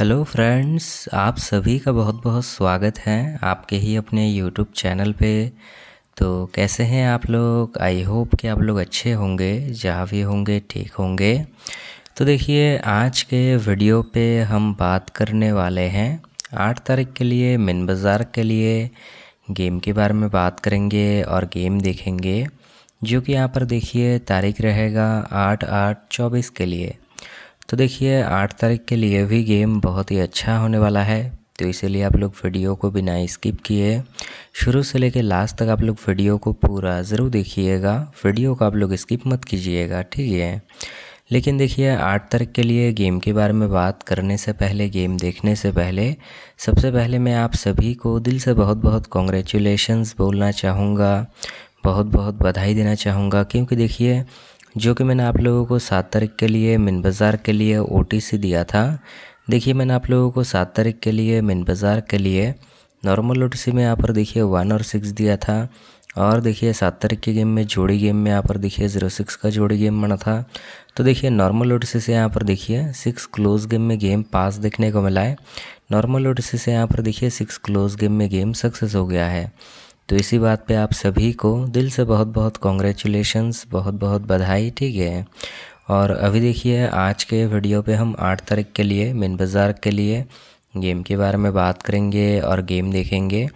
hello friends आप सभी का बहुत बहुत स्वागत है आपके ही अपने यूट्यूब चैनल पे तो कैसे हैं आप लोग आई होप कि आप लोग अच्छे होंगे जहाँ भी होंगे ठीक होंगे तो देखिए आज के वीडियो पे हम बात करने वाले हैं आठ तारीख के लिए मिन बाज़ार के लिए गेम के बारे में बात करेंगे और गेम देखेंगे जो कि यहाँ पर देखिए तारीख रहेगा आठ आठ चौबीस के लिए तो देखिए आठ तारीख के लिए भी गेम बहुत ही अच्छा होने वाला है तो इसीलिए आप लोग वीडियो को बिना स्किप किए शुरू से लेके लास्ट तक आप लोग वीडियो को पूरा ज़रूर देखिएगा वीडियो को आप लोग स्किप मत कीजिएगा ठीक है लेकिन देखिए आठ तारीख के लिए गेम के बारे में बात करने से पहले गेम देखने से पहले सबसे पहले मैं आप सभी को दिल से बहुत बहुत कॉन्ग्रेचुलेशन्स बोलना चाहूँगा बहुत बहुत बधाई देना चाहूँगा क्योंकि देखिए जो कि मैंने आप लोगों को सात तारीख के लिए मिन बाज़ार के लिए ओ दिया था देखिए मैंने आप लोगों को सात तारीख के लिए मिन बाज़ार के लिए नॉर्मल ओ में यहाँ पर देखिए वन और सिक्स दिया था और देखिए सात तारीख के गेम में जोड़ी गेम में यहाँ पर देखिए जीरो सिक्स का जोड़ी गेम बना था तो देखिए नॉर्मल ओडिसी से यहाँ पर देखिए सिक्स क्लोज गेम में गेम पास देखने को मिला है नॉर्मल ओडिसी से यहाँ पर देखिए सिक्स क्लोज गेम में गेम सक्सेस हो गया है तो इसी बात पे आप सभी को दिल से बहुत बहुत कॉन्ग्रेचुलेशंस बहुत बहुत बधाई ठीक है और अभी देखिए आज के वीडियो पे हम आठ तारीख के लिए मिन बाज़ार के लिए गेम के बारे में बात करेंगे और गेम देखेंगे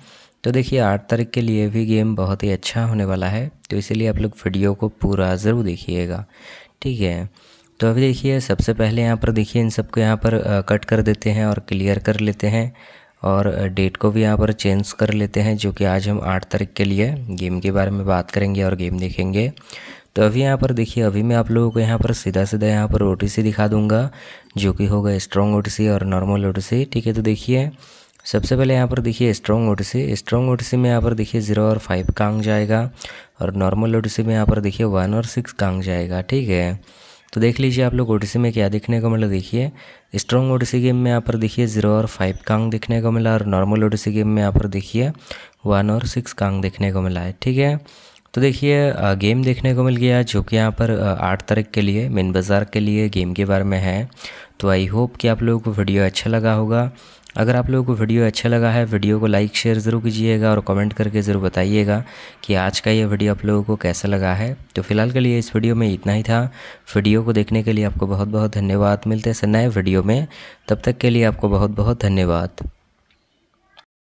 तो देखिए आठ तारीख के लिए भी गेम बहुत ही अच्छा होने वाला है तो इसीलिए आप लोग वीडियो को पूरा ज़रूर देखिएगा ठीक है तो अभी देखिए सबसे पहले यहाँ पर देखिए इन सबको यहाँ पर कट कर देते हैं और क्लियर कर लेते हैं और डेट को भी यहाँ पर चेंज कर लेते हैं जो कि आज हम आठ तारीख के लिए गेम के बारे में बात करेंगे और गेम देखेंगे तो अभी यहाँ पर देखिए अभी मैं आप लोगों को यहाँ पर सीधा सीधा यहाँ पर ओ दिखा दूंगा जो कि होगा स्ट्रॉन्ग ओ और नॉर्मल ओ ठीक है तो देखिए सबसे पहले यहाँ पर देखिए strong O T strong O में यहाँ पर देखिए ज़ीरो और फाइव कांग जाएगा और नॉर्मल ओ में यहाँ पर देखिए वन और सिक्स कांग जाएगा ठीक है तो देख लीजिए आप लोग ओडीसी में क्या देखने को मिला देखिए स्ट्रॉन्ग ओडीसी गेम में यहाँ पर देखिए जीरो और फाइव कांग देखने को मिला और नॉर्मल ओडीसी गेम में यहाँ पर देखिए वन और सिक्स कांग देखने को मिला है ठीक है तो देखिए गेम देखने को मिल गया जो कि यहाँ पर आठ तारीख के लिए मेन बाज़ार के लिए गेम के बारे में है तो आई होप कि आप लोगों को वीडियो अच्छा लगा होगा अगर आप लोगों को वीडियो अच्छा लगा है वीडियो को लाइक शेयर ज़रूर कीजिएगा और कमेंट करके ज़रूर बताइएगा कि आज का ये वीडियो आप लोगों को कैसा लगा है तो फिलहाल के लिए इस वीडियो में इतना ही था वीडियो को देखने के लिए आपको बहुत बहुत धन्यवाद मिलते हैं नए वीडियो में तब तक के लिए आपको बहुत बहुत धन्यवाद